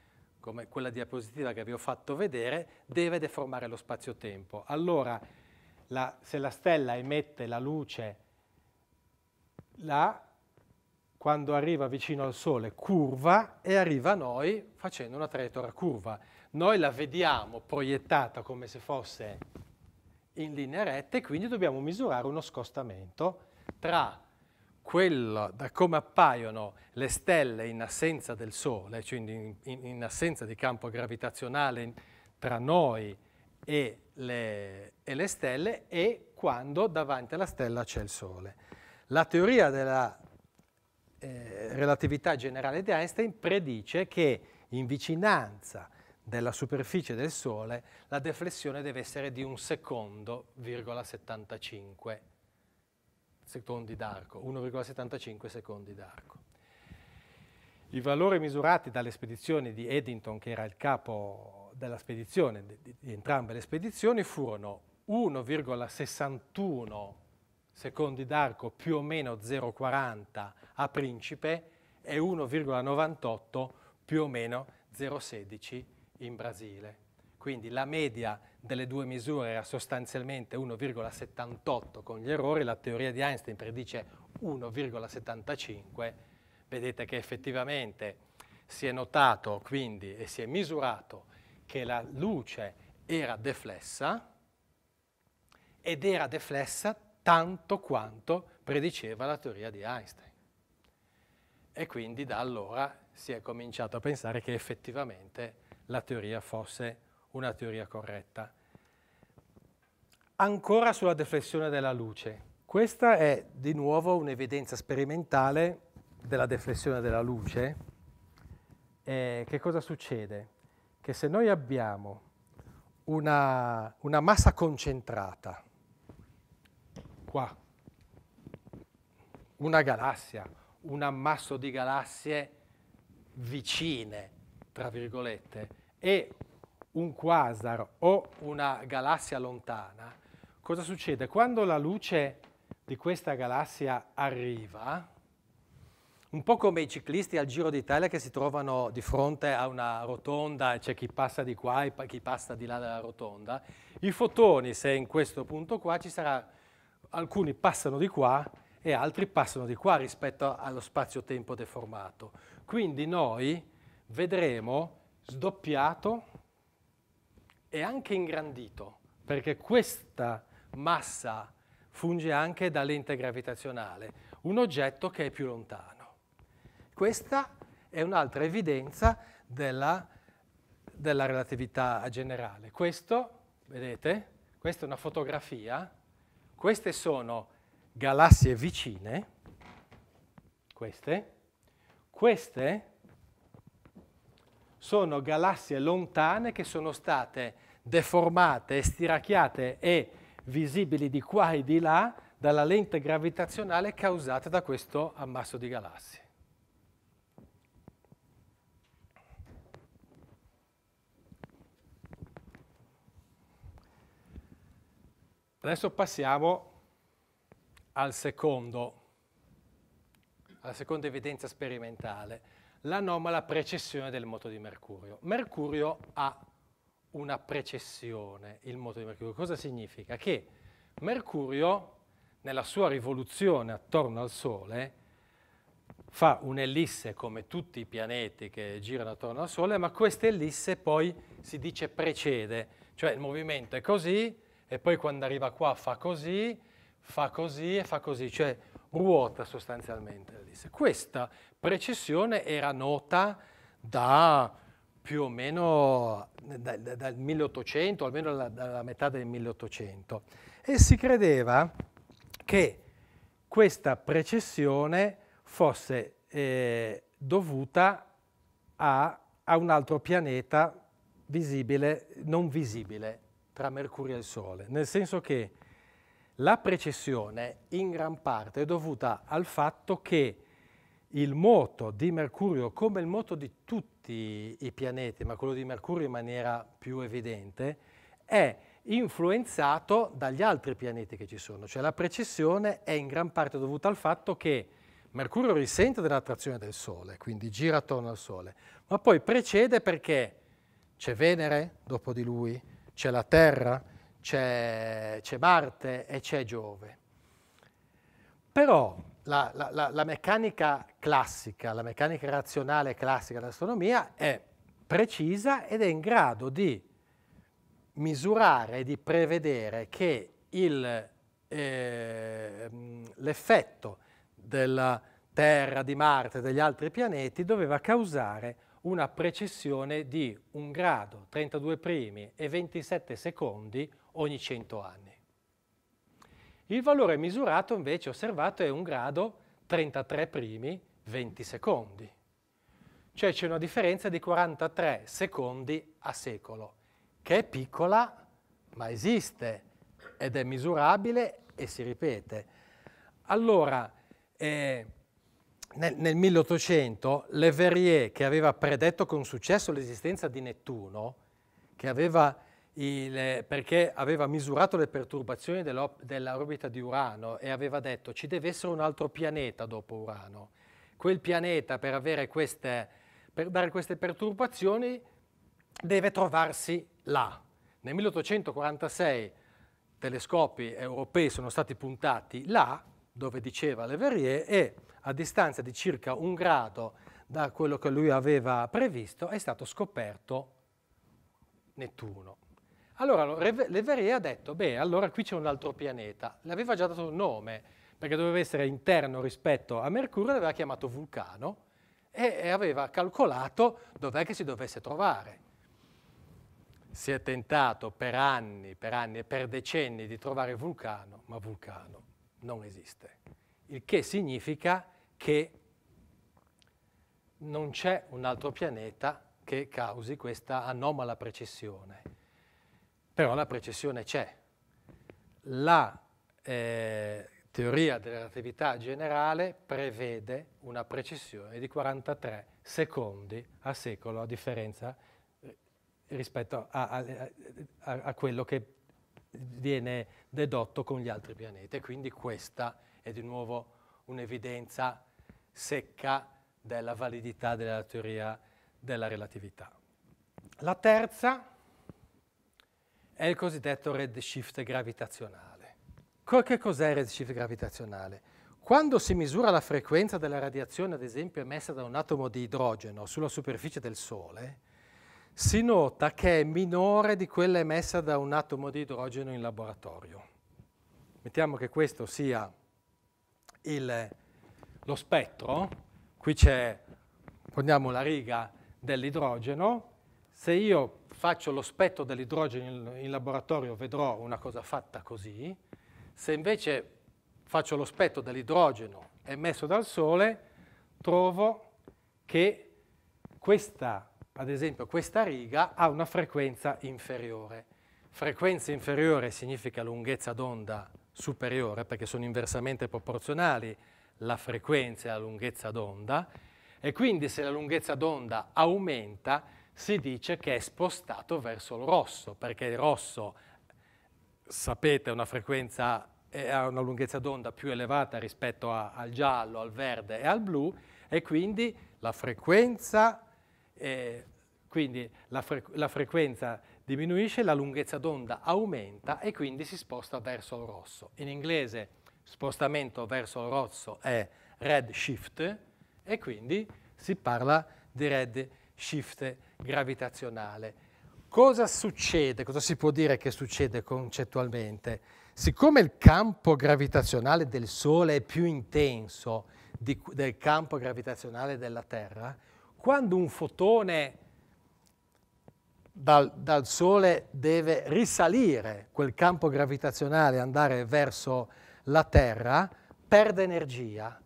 come quella diapositiva che vi ho fatto vedere, deve deformare lo spazio-tempo. Allora, la, se la stella emette la luce là, quando arriva vicino al Sole curva e arriva a noi facendo una traiettoria curva. Noi la vediamo proiettata come se fosse in linea retta e quindi dobbiamo misurare uno scostamento tra quello da come appaiono le stelle in assenza del Sole, cioè in, in, in assenza di campo gravitazionale tra noi e le, e le, stelle e quando davanti alla stella c'è il Sole. La teoria della eh, relatività generale di Einstein predice che in vicinanza della superficie del Sole, la deflessione deve essere di un secondo, 75 secondi d'arco, 1,75 secondi d'arco. I valori misurati dalle spedizioni di Eddington, che era il capo della spedizione, di, di entrambe le spedizioni, furono 1,61 secondi d'arco più o meno 0,40 a Principe e 1,98 più o meno 0,16 in Brasile. Quindi la media delle due misure era sostanzialmente 1,78 con gli errori, la teoria di Einstein predice 1,75. Vedete che effettivamente si è notato quindi e si è misurato che la luce era deflessa ed era deflessa tanto quanto prediceva la teoria di Einstein. E quindi da allora si è cominciato a pensare che effettivamente la teoria fosse una teoria corretta. Ancora sulla deflessione della luce. Questa è di nuovo un'evidenza sperimentale della deflessione della luce. Eh, che cosa succede? Che se noi abbiamo una, una massa concentrata, qua, una galassia, un ammasso di galassie vicine, tra virgolette, è un quasar o una galassia lontana, cosa succede? Quando la luce di questa galassia arriva, un po' come i ciclisti al Giro d'Italia che si trovano di fronte a una rotonda, c'è cioè chi passa di qua e chi passa di là dalla rotonda, i fotoni, se in questo punto qua ci sarà, alcuni passano di qua e altri passano di qua rispetto allo spazio-tempo deformato. Quindi noi vedremo sdoppiato e anche ingrandito, perché questa massa funge anche da lente gravitazionale, un oggetto che è più lontano. Questa è un'altra evidenza della, della relatività generale. Questo, vedete, questa è una fotografia, queste sono galassie vicine, queste, queste sono galassie lontane che sono state deformate, stiracchiate e visibili di qua e di là dalla lente gravitazionale causata da questo ammasso di galassie. Adesso passiamo al secondo, alla seconda evidenza sperimentale l'anomala precessione del moto di Mercurio. Mercurio ha una precessione, il moto di Mercurio. Cosa significa? Che Mercurio, nella sua rivoluzione attorno al Sole, fa un'ellisse come tutti i pianeti che girano attorno al Sole, ma questa ellisse poi si dice precede, cioè il movimento è così e poi quando arriva qua fa così, fa così e fa così, cioè ruota sostanzialmente l'ellisse. Questa precessione era nota da più o meno da, da, dal 1800, almeno dalla, dalla, metà del 1800, e si credeva che questa precessione fosse eh, dovuta a, a un altro pianeta visibile, non visibile, tra Mercurio e il Sole, nel senso che la precessione in gran parte è dovuta al fatto che il moto di Mercurio, come il moto di tutti i pianeti, ma quello di Mercurio in maniera più evidente, è influenzato dagli altri pianeti che ci sono. Cioè la precessione è in gran parte dovuta al fatto che Mercurio risente dell'attrazione del Sole, quindi gira attorno al Sole, ma poi precede perché c'è Venere dopo di lui, c'è la Terra, c'è, c'è Marte e c'è Giove. Però la, la, la, meccanica classica, la meccanica razionale classica dell'astronomia è precisa ed è in grado di misurare, di prevedere che il, eh, l'effetto della Terra, di Marte e degli altri pianeti doveva causare una precessione di un grado, 32 primi e 27 secondi ogni 100 anni. Il valore misurato invece osservato è un grado, 33 primi, 20 secondi. Cioè c'è una differenza di 43 secondi a secolo, che è piccola ma esiste ed è misurabile e si ripete. Allora, eh, nel, nel 1800 Le Verrier, che aveva predetto con successo l'esistenza di Nettuno, che aveva il, perché aveva misurato le perturbazioni dell'orbita di Urano e aveva detto ci deve essere un altro pianeta dopo Urano. Quel pianeta per, queste, per dare queste perturbazioni deve trovarsi là. Nel 1846 telescopi europei sono stati puntati là dove diceva le Verrier e a distanza di circa un grado da quello che lui aveva previsto è stato scoperto Nettuno. Allora Le Verrier ha detto, beh, allora qui c'è un altro pianeta. Le aveva già dato un nome, perché doveva essere interno rispetto a Mercurio, l'aveva chiamato Vulcano e aveva calcolato dov'è che si dovesse trovare. Si è tentato per anni, per anni e per decenni di trovare Vulcano, ma Vulcano non esiste, il che significa che non c'è un altro pianeta che causi questa anomala precessione. Però la precessione c'è. La eh, teoria della relatività generale prevede una precessione di 43 secondi a secolo, a differenza eh, rispetto a, a, a, a quello che viene dedotto con gli altri pianeti. E quindi questa è di nuovo un'evidenza secca della validità della teoria della relatività. La terza è il cosiddetto redshift gravitazionale. Che cos'è il redshift gravitazionale? Quando si misura la frequenza della radiazione, ad esempio, emessa da un atomo di idrogeno sulla superficie del Sole, si nota che è minore di quella emessa da un atomo di idrogeno in laboratorio. Mettiamo che questo sia il, lo spettro, qui c'è, prendiamo la riga dell'idrogeno, se io faccio lo spettro dell'idrogeno in, in laboratorio vedrò una cosa fatta così, se invece faccio lo spettro dell'idrogeno emesso dal Sole, trovo che questa ad esempio questa riga ha una frequenza inferiore. Frequenza inferiore significa lunghezza d'onda superiore perché sono inversamente proporzionali la frequenza e la lunghezza d'onda e quindi se la lunghezza d'onda aumenta si dice che è spostato verso il rosso perché il rosso sapete ha una frequenza ha una lunghezza d'onda più elevata rispetto a, al giallo, al verde e al blu e quindi la frequenza eh, quindi la, fre la frequenza diminuisce, la lunghezza d'onda aumenta e quindi si sposta verso il rosso. In inglese spostamento verso il rosso è red shift e quindi si parla di red shift gravitazionale. Cosa succede? Cosa si può dire che succede concettualmente? Siccome il campo gravitazionale del Sole è più intenso di, del campo gravitazionale della Terra, quando un fotone dal, dal, Sole deve risalire quel campo gravitazionale e andare verso la Terra, perde energia.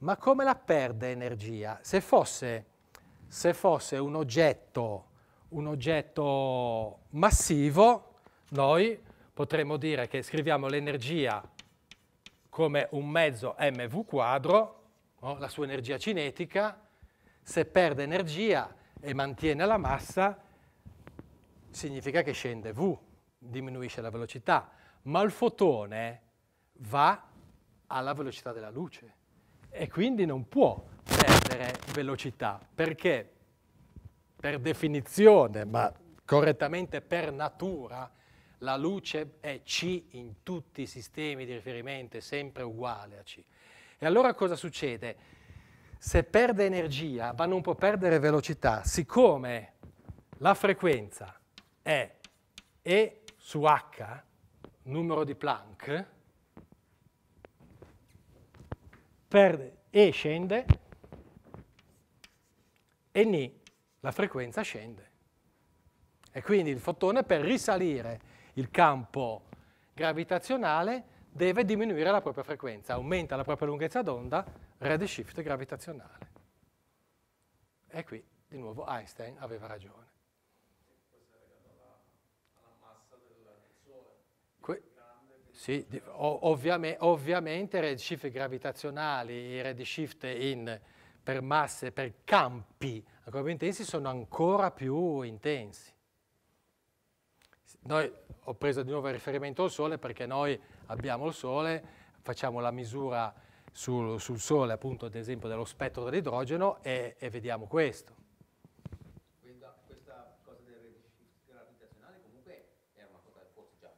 Ma come la perde energia? Se fosse, se fosse un, oggetto, un oggetto massivo, noi potremmo dire che scriviamo l'energia come un mezzo mv quadro, no? la sua energia cinetica, se perde energia e mantiene la massa, significa che scende V, diminuisce la velocità, ma il fotone va alla velocità della luce e quindi non può perdere velocità perché per definizione, ma correttamente per natura, la luce è C in tutti i sistemi di riferimento, è sempre uguale a C. E allora cosa succede? se perde energia ma non può perdere velocità, siccome la frequenza è E su H, numero di Planck, perde E scende e Ni, la frequenza scende. E quindi il fotone per risalire il campo gravitazionale deve diminuire la propria frequenza, aumenta la propria lunghezza d'onda, redshift gravitazionale. E qui di nuovo Einstein aveva ragione. Que- sì, ovviame, ovviamente redshift gravitazionali, i redshift in, per masse, per campi ancora più intensi sono ancora più intensi. Noi, ho preso di nuovo il riferimento al Sole perché noi abbiamo il Sole, facciamo la misura sul, sul Sole, appunto, ad esempio, dello spettro dell'idrogeno e, e vediamo questo. questa cosa cosa del gravitazionale una forse già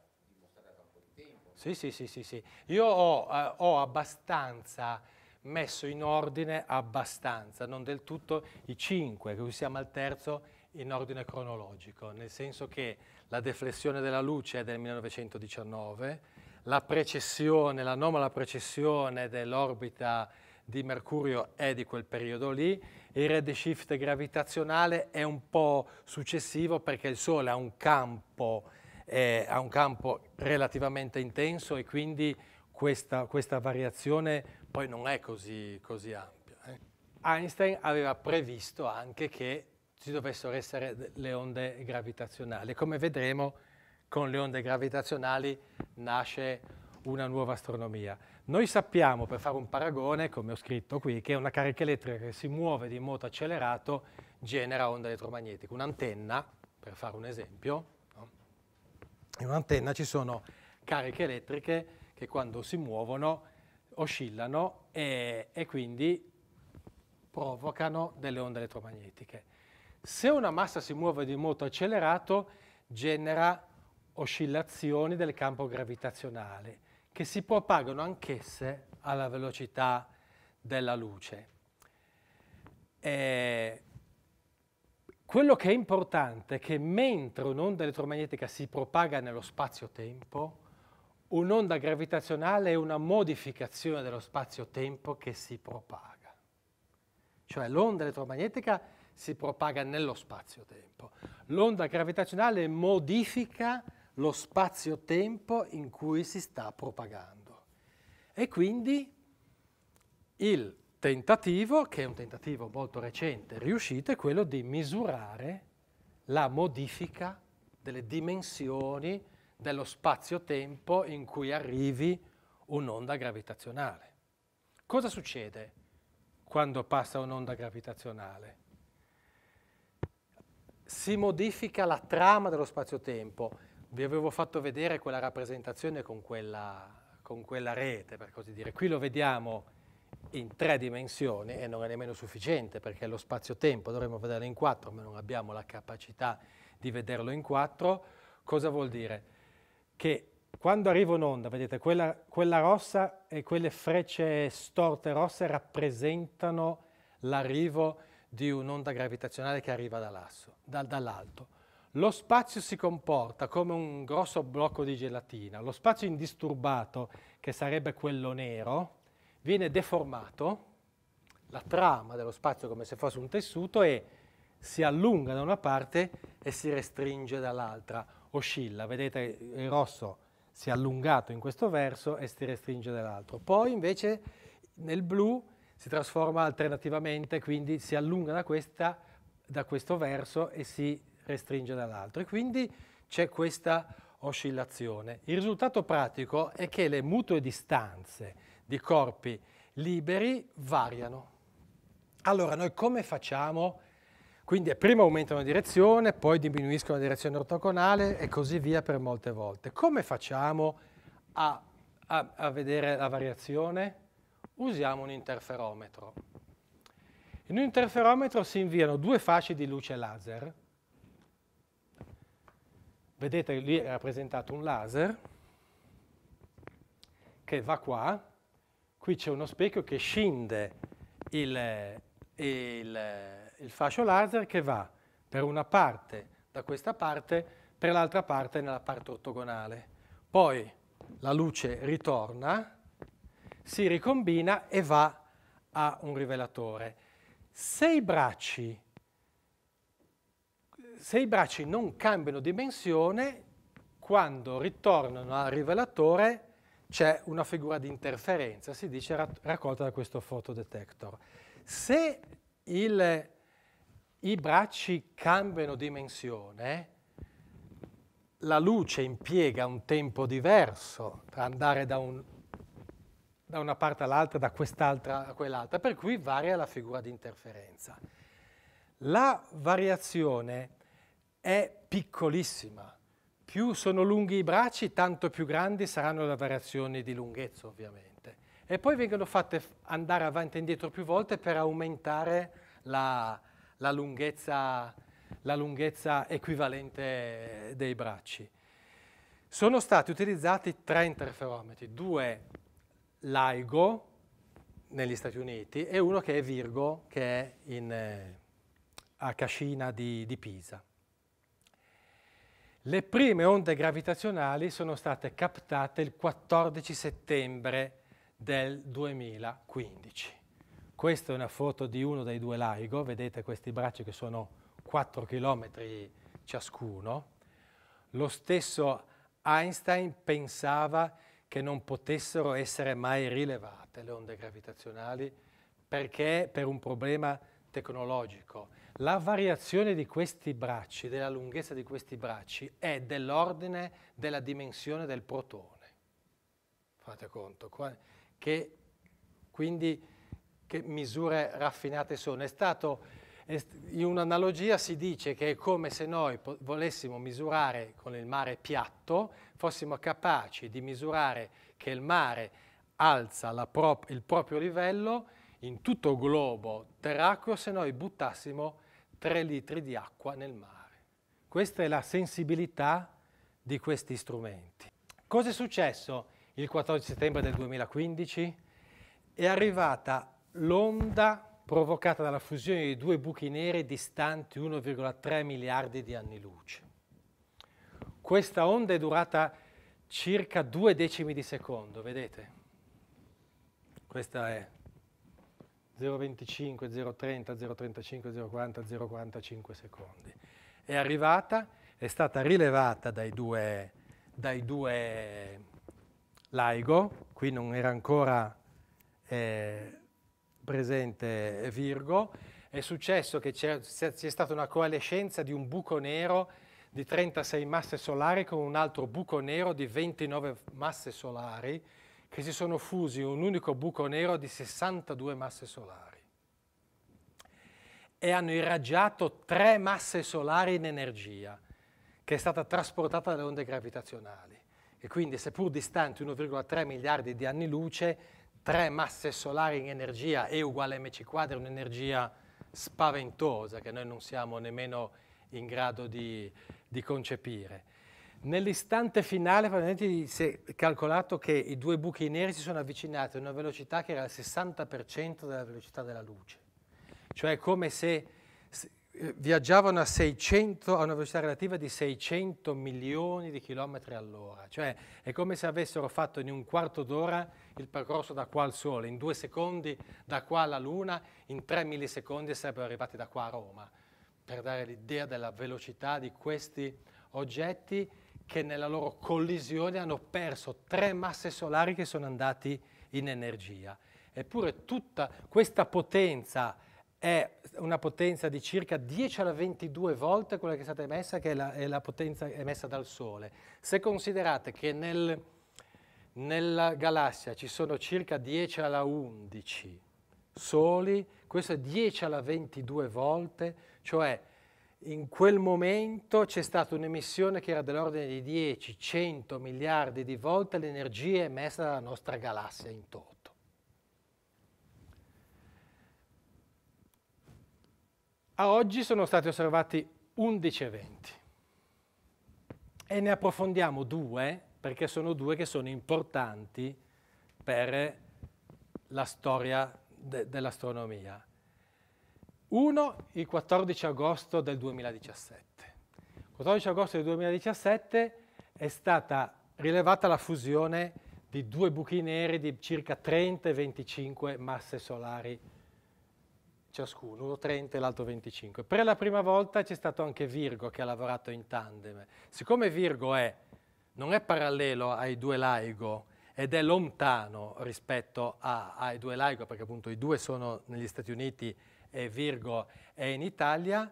da un po' Sì, sì, sì, sì, sì. Io ho, eh, ho, abbastanza messo in ordine, abbastanza, non del tutto, i cinque, che siamo al terzo, in ordine cronologico, nel senso che la deflessione della luce è del 1919, la precessione, l'anomala precessione dell'orbita di Mercurio è di quel periodo lì, il redshift gravitazionale è un po' successivo perché il Sole ha un campo, eh, ha un campo relativamente intenso e quindi questa, questa, variazione poi non è così, così ampia. Eh. Einstein aveva previsto anche che ci dovessero essere le onde gravitazionali. Come vedremo, con le onde gravitazionali nasce una nuova astronomia. Noi sappiamo, per fare un paragone, come ho scritto qui, che una carica elettrica che si muove di moto accelerato genera onda elettromagnetica. Un'antenna, per fare un esempio, no? in un'antenna ci sono cariche elettriche che quando si muovono oscillano e, e quindi provocano delle onde elettromagnetiche. Se una massa si muove di moto accelerato, genera oscillazioni del campo gravitazionale che si propagano anch'esse alla velocità della luce. E eh, quello che è importante è che mentre un'onda elettromagnetica si propaga nello spazio-tempo, un'onda gravitazionale è una modificazione dello spazio-tempo che si propaga. Cioè l'onda elettromagnetica si propaga nello spazio-tempo. L'onda gravitazionale modifica lo spazio-tempo in cui si sta propagando. E quindi il tentativo, che è un tentativo molto recente, riuscito, è quello di misurare la modifica delle dimensioni dello spazio-tempo in cui arrivi un'onda gravitazionale. Cosa succede quando passa un'onda gravitazionale? Si modifica la trama dello spazio-tempo, vi avevo fatto vedere quella rappresentazione con quella, con quella rete, per così dire. Qui lo vediamo in tre dimensioni e non è nemmeno sufficiente perché lo spazio-tempo dovremmo vederlo in quattro, ma non abbiamo la capacità di vederlo in quattro. Cosa vuol dire? Che quando arriva un'onda, vedete, quella, quella rossa e quelle frecce storte rosse rappresentano l'arrivo di un'onda gravitazionale che arriva dall'alto. Lo spazio si comporta come un grosso blocco di gelatina. Lo spazio indisturbato, che sarebbe quello nero, viene deformato, la trama dello spazio come se fosse un tessuto e si allunga da una parte e si restringe dall'altra, oscilla. Vedete il rosso si è allungato in questo verso e si restringe dall'altro. Poi invece nel blu si trasforma alternativamente, quindi si allunga da, questa, da questo verso e si restringe dall'altro e quindi c'è questa oscillazione. Il risultato pratico è che le mutue distanze di corpi liberi variano. Allora, noi come facciamo? Quindi prima aumentano la direzione, poi diminuiscono la direzione ortogonale e così via per molte volte. Come facciamo a, a, a vedere la variazione? Usiamo un interferometro. In un interferometro si inviano due fasci di luce laser Vedete lì è rappresentato un laser che va qua, qui c'è uno specchio che scinde il, il, il fascio laser che va per una parte da questa parte, per l'altra parte nella parte ortogonale. Poi la luce ritorna, si ricombina e va a un rivelatore. Se i bracci se i bracci non cambiano dimensione, quando ritornano al rivelatore c'è una figura di interferenza, si dice raccolta da questo fotodetector. Se il, i bracci cambiano dimensione, la luce impiega un tempo diverso per andare da, un, da una parte all'altra, da quest'altra a quell'altra, per cui varia la figura di interferenza. La variazione è piccolissima. Più sono lunghi i bracci, tanto più grandi saranno le variazioni di lunghezza, ovviamente. E poi vengono fatte andare avanti e indietro più volte per aumentare la, la, lunghezza, la lunghezza equivalente dei bracci. Sono stati utilizzati tre interferometri, due LIGO negli Stati Uniti e uno che è Virgo, che è in, eh, a Cascina di, di Pisa. Le prime onde gravitazionali sono state captate il 14 settembre del 2015. Questa è una foto di uno dei due LIGO, vedete questi bracci che sono 4 km ciascuno. Lo stesso Einstein pensava che non potessero essere mai rilevate le onde gravitazionali perché per un problema tecnologico la variazione di questi bracci, della lunghezza di questi bracci, è dell'ordine della dimensione del protone. Fate conto, che, quindi che misure raffinate sono. È stato, in un'analogia si dice che è come se noi volessimo misurare con il mare piatto, fossimo capaci di misurare che il mare alza prop il proprio livello in tutto il globo terracqueo se noi buttassimo 3 litri di acqua nel mare. Questa è la sensibilità di questi strumenti. Cosa è successo il 14 settembre del 2015? È arrivata l'onda provocata dalla fusione di due buchi neri distanti 1,3 miliardi di anni luce. Questa onda è durata circa due decimi di secondo, vedete? Questa è 0,25, 0,30, 0,35, 0,40, 0,45 secondi. È arrivata, è stata rilevata dai due, dai due LIGO, qui non era ancora eh, presente Virgo, è successo che c'è, c'è stata una coalescenza di un buco nero di 36 masse solari con un altro buco nero di 29 masse solari, che si sono fusi in un unico buco nero di 62 masse solari e hanno irraggiato tre masse solari in energia che è stata trasportata dalle onde gravitazionali e quindi seppur distanti 1,3 miliardi di anni luce, tre masse solari in energia E uguale mc quadra è un'energia spaventosa che noi non siamo nemmeno in grado di, di concepire. Nell'istante finale praticamente si è calcolato che i due buchi neri si sono avvicinati a una velocità che era il 60% della velocità della luce. Cioè è come se eh, viaggiavano a, 600, a, una velocità relativa di 600 milioni di chilometri all'ora, cioè è come se avessero fatto in un quarto d'ora il percorso da qua al Sole, in due secondi da qua alla Luna, in tre millisecondi sarebbero arrivati da qua a Roma, per dare l'idea della velocità di questi oggetti che nella loro collisione hanno perso tre masse solari che sono andati in energia. Eppure tutta questa potenza è una potenza di circa 10 alla 22 volte quella che è stata emessa, che è la, è la potenza emessa dal Sole. Se considerate che nel, nella galassia ci sono circa 10 alla 11 soli, questo è 10 alla 22 volte, cioè in quel momento c'è stata un'emissione che era dell'ordine di 10, 100 miliardi di volte l'energia emessa dalla nostra galassia in toto. A oggi sono stati osservati 11 eventi e ne approfondiamo due perché sono due che sono importanti per la storia de dell'astronomia. Uno, il 14 agosto del 2017. Il 14 agosto del 2017 è stata rilevata la fusione di due buchi neri di circa 30 e 25 masse solari ciascuno, uno 30 e l'altro 25. Per la prima volta c'è stato anche Virgo che ha lavorato in tandem. Siccome Virgo è, non è parallelo ai due LIGO, ed è lontano rispetto a, ai due laico, perché appunto i due sono negli Stati Uniti e Virgo è in Italia,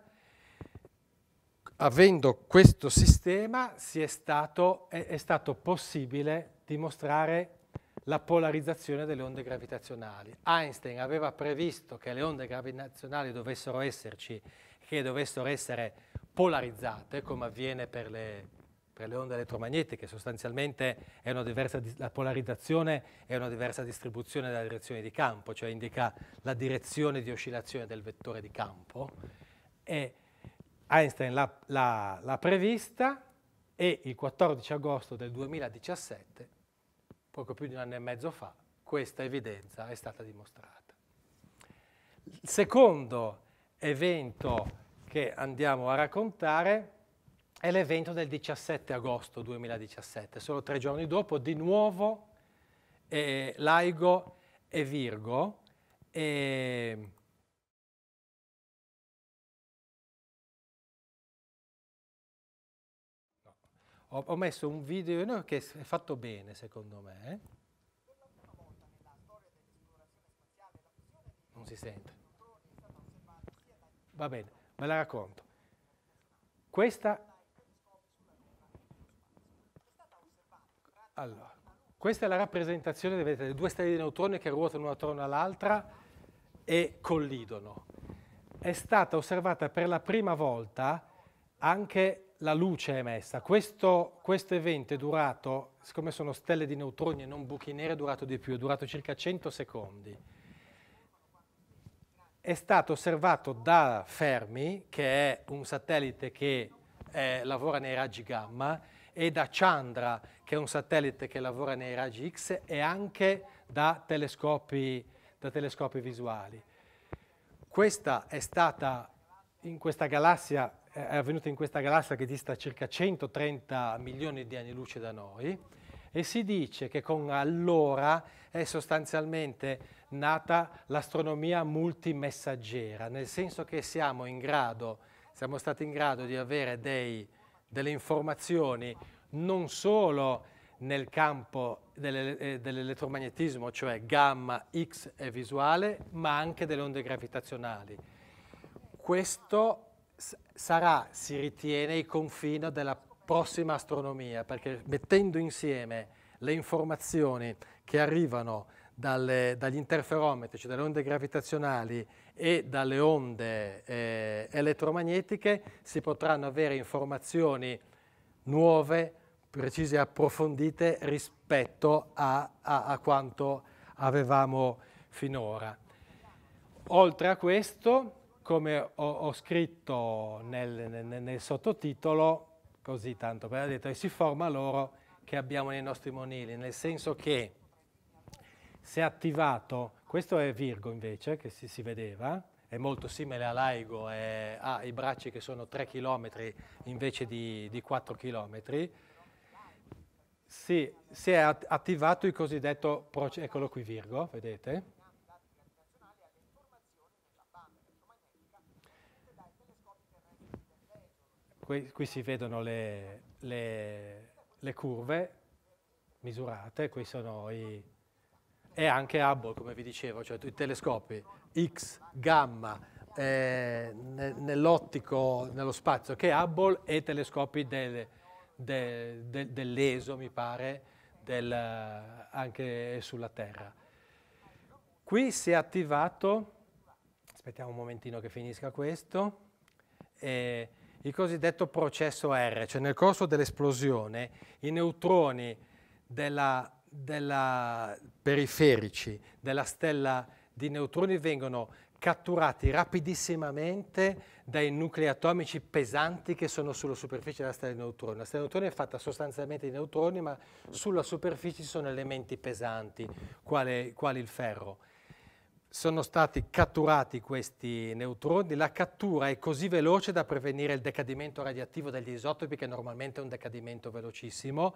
avendo questo sistema è stato, è, è stato possibile dimostrare la polarizzazione delle onde gravitazionali. Einstein aveva previsto che le onde gravitazionali dovessero esserci, che dovessero essere polarizzate, come avviene per le, per le onde elettromagnetiche, sostanzialmente è una diversa, la polarizzazione è una diversa distribuzione della direzione di campo, cioè indica la direzione di oscillazione del vettore di campo e Einstein l'ha prevista e il 14 agosto del 2017, poco più di un anno e mezzo fa, questa evidenza è stata dimostrata. Il secondo evento che andiamo a raccontare è l'evento del 17 agosto 2017, solo tre giorni dopo, di nuovo eh, Laigo e Virgo. Eh, ho, messo un video no, che è fatto bene, secondo me. Eh. Non si sente. Va bene, me la racconto. Questa Allora, questa è la rappresentazione vedete, delle due stelle di neutroni che ruotano una attorno all'altra e collidono. È stata osservata per la prima volta anche la luce emessa. Questo, questo evento è durato, siccome sono stelle di neutroni e non buchi neri, è durato di più, è durato circa 100 secondi è stato osservato da Fermi, che è un satellite che eh, lavora nei raggi gamma, e da Chandra, che è un satellite che lavora nei raggi X, e anche da telescopi, da telescopi visuali. Questa è stata in questa galassia, è avvenuta in questa galassia che dista circa 130 milioni di anni luce da noi, e si dice che con allora è sostanzialmente nata l'astronomia multimessaggera, nel senso che siamo in grado siamo stati in grado di avere dei, delle informazioni non solo nel campo eh, dell'elettromagnetismo, cioè gamma, X e visuale, ma anche delle onde gravitazionali. Questo sarà, si ritiene, il confine della prossima astronomia, perché mettendo insieme le informazioni che arrivano dalle, dagli interferometri, cioè dalle onde gravitazionali e dalle onde eh, elettromagnetiche, si potranno avere informazioni nuove, precise e approfondite rispetto a, a, a quanto avevamo finora. Oltre a questo, come ho, ho scritto nel, nel, nel, sottotitolo, così tanto per detto, si forma l'oro che abbiamo nei nostri monili, nel senso che se attivato, questo è Virgo invece, che si, si vedeva, è molto simile a Laigo, è, ha i bracci che sono 3 km invece di, di 4 km, si, si, è attivato il cosiddetto, eccolo qui Virgo, vedete? Qui, qui si vedono le, le, le curve misurate, qui sono i, e anche Hubble, come vi dicevo, cioè i telescopi X, gamma, eh, nell'ottico, nello spazio che Hubble e telescopi del, del, del, dell'ESO, mi pare, anche sulla Terra. Qui si è attivato, aspettiamo un momentino che finisca questo, eh, il cosiddetto processo R, cioè nel corso dell'esplosione i neutroni della della, periferici della stella di neutroni vengono catturati rapidissimamente dai nuclei atomici pesanti che sono sulla superficie della stella di neutroni. La stella di neutroni è fatta sostanzialmente di neutroni, ma sulla superficie ci sono elementi pesanti, quali, quali il ferro. Sono stati catturati questi neutroni, la cattura è così veloce da prevenire il decadimento radioattivo degli isotopi, che normalmente è un decadimento velocissimo,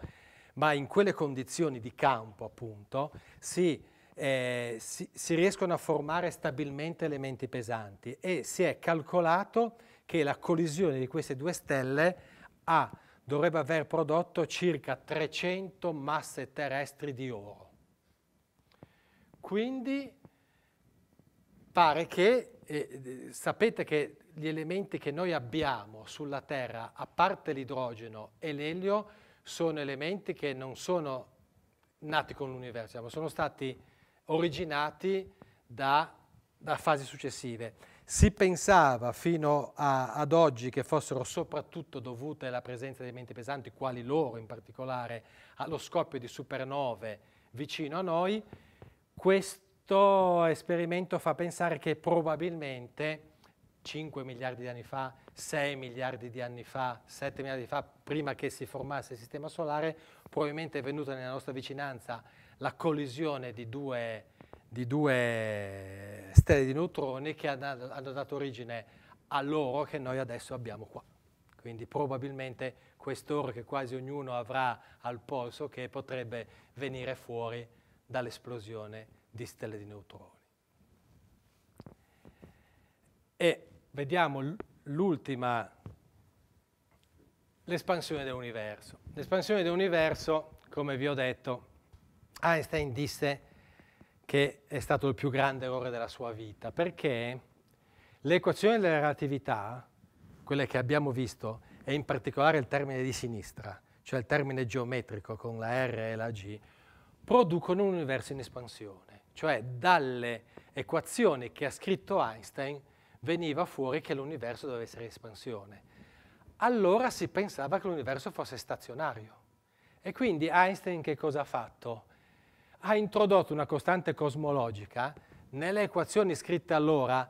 ma in quelle condizioni di campo appunto si, eh, si, si riescono a formare stabilmente elementi pesanti e si è calcolato che la collisione di queste due stelle ha, dovrebbe aver prodotto circa 300 masse terrestri di oro. Quindi pare che, eh, sapete che gli elementi che noi abbiamo sulla Terra, a parte l'idrogeno e l'elio, sono elementi che non sono nati con l'universo, ma diciamo, sono stati originati da, da fasi successive. Si pensava fino a, ad oggi che fossero soprattutto dovute alla presenza di elementi pesanti, quali loro in particolare, allo scoppio di supernove vicino a noi. Questo esperimento fa pensare che probabilmente 5 miliardi di anni fa 6 miliardi di anni fa, 7 miliardi di fa, prima che si formasse il Sistema Solare, probabilmente è venuta nella nostra vicinanza la collisione di due, di due stelle di neutroni che hanno, dato origine a loro che noi adesso abbiamo qua. Quindi probabilmente quest'oro che quasi ognuno avrà al polso che potrebbe venire fuori dall'esplosione di stelle di neutroni. E vediamo l'ultima, l'espansione dell'universo. L'espansione dell'universo, come vi ho detto, Einstein disse che è stato il più grande errore della sua vita, perché l'equazione della relatività, quella che abbiamo visto, e in particolare il termine di sinistra, cioè il termine geometrico con la R e la G, producono un universo in espansione, cioè dalle equazioni che ha scritto Einstein veniva fuori che l'universo doveva essere in espansione. Allora si pensava che l'universo fosse stazionario. E quindi Einstein che cosa ha fatto? Ha introdotto una costante cosmologica. Nelle equazioni scritte allora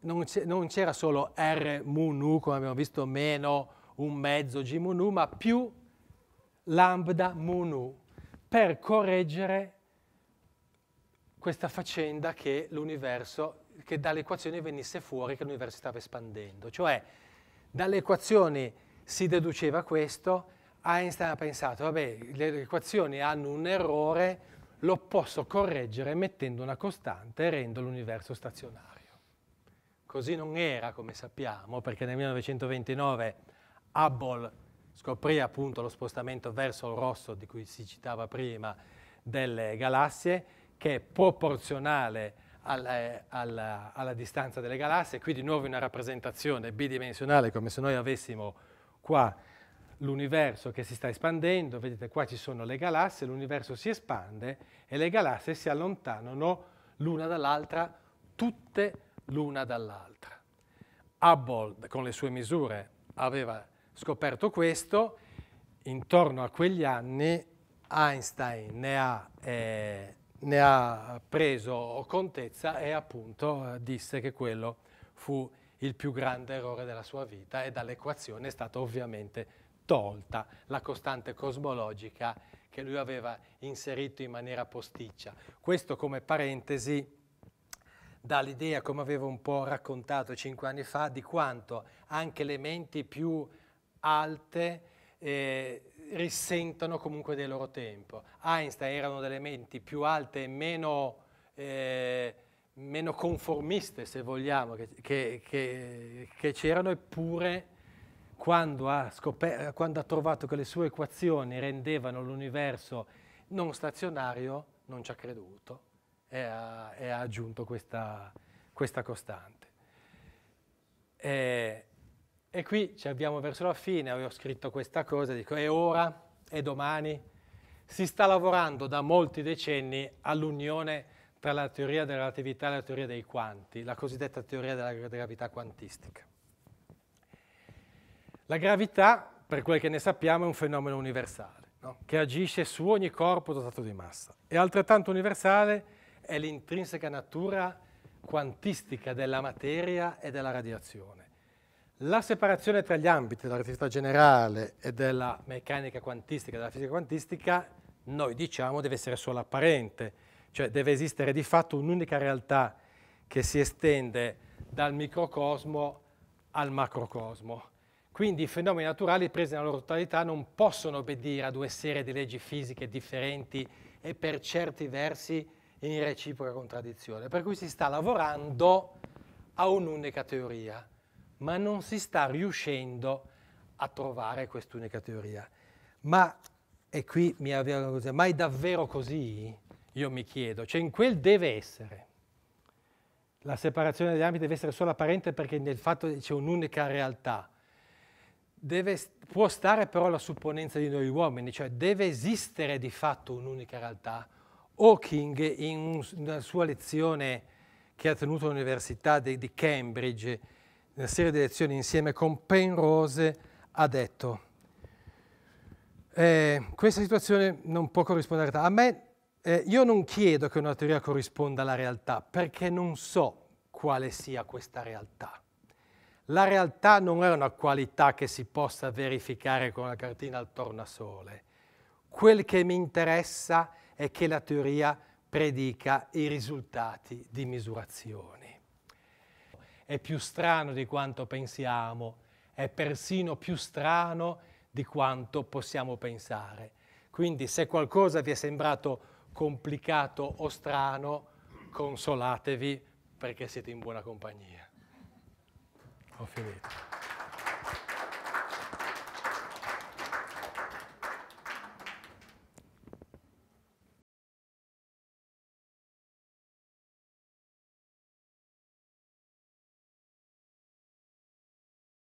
non c'era solo R mu nu, come abbiamo visto, meno un mezzo G mu nu, ma più lambda mu nu per correggere questa faccenda che l'universo che dalle equazioni venisse fuori che l'universo stava espandendo. Cioè, dalle equazioni si deduceva questo, Einstein ha pensato, vabbè, le equazioni hanno un errore, lo posso correggere mettendo una costante e rendo l'universo stazionario. Così non era, come sappiamo, perché nel 1929 Hubble scoprì appunto lo spostamento verso il rosso di cui si citava prima delle galassie, che è proporzionale a alla, eh, alla, alla, distanza delle galassie, qui di nuovo una rappresentazione bidimensionale come se noi avessimo qua l'universo che si sta espandendo, vedete qua ci sono le galassie, l'universo si espande e le galassie si allontanano l'una dall'altra, tutte l'una dall'altra. Hubble con le sue misure aveva scoperto questo, intorno a quegli anni Einstein ne ha eh, ne ha preso contezza e appunto eh, disse che quello fu il più grande errore della sua vita e dall'equazione è stata ovviamente tolta la costante cosmologica che lui aveva inserito in maniera posticcia. Questo come parentesi dà l'idea, come avevo un po' raccontato cinque anni fa, di quanto anche le menti più alte eh, rissentono comunque del loro tempo. Einstein erano delle menti più alte e meno, eh, meno conformiste, se vogliamo, che, c'erano, eppure quando ha, quando ha trovato che le sue equazioni rendevano l'universo non stazionario, non ci ha creduto e ha, e ha aggiunto questa, questa costante. Eh, e qui ci abbiamo verso la fine, avevo scritto questa cosa, dico è ora, è domani. Si sta lavorando da molti decenni all'unione tra la teoria della relatività e la teoria dei quanti, la cosiddetta teoria della gravità quantistica. La gravità, per quel che ne sappiamo, è un fenomeno universale, no? che agisce su ogni corpo dotato di massa. E altrettanto universale è l'intrinseca natura quantistica della materia e della radiazione. La separazione tra gli ambiti della relatività generale e della meccanica quantistica, della fisica quantistica, noi diciamo deve essere solo apparente, cioè deve esistere di fatto un'unica realtà che si estende dal microcosmo al macrocosmo. Quindi i fenomeni naturali presi nella loro totalità non possono obbedire a due serie di leggi fisiche differenti e per certi versi in reciproca contraddizione, per cui si sta lavorando a un'unica teoria ma non si sta riuscendo a trovare quest'unica teoria. Ma, e qui mi avvia una cosa, ma è davvero così? Io mi chiedo, cioè in quel deve essere, la separazione degli ambiti deve essere solo apparente perché nel fatto c'è un'unica realtà, deve, può stare però la supponenza di noi uomini, cioè deve esistere di fatto un'unica realtà. Hawking in una sua lezione che ha tenuto all'Università di Cambridge, nella serie di lezioni insieme con Penrose, ha detto. Eh, questa situazione non può corrispondere a me. Eh, io non chiedo che una teoria corrisponda alla realtà perché non so quale sia questa realtà. La realtà non è una qualità che si possa verificare con la cartina al tornasole. Quel che mi interessa è che la teoria predica i risultati di misurazione è più strano di quanto pensiamo, è persino più strano di quanto possiamo pensare. Quindi se qualcosa vi è sembrato complicato o strano, consolatevi perché siete in buona compagnia. Ho finito.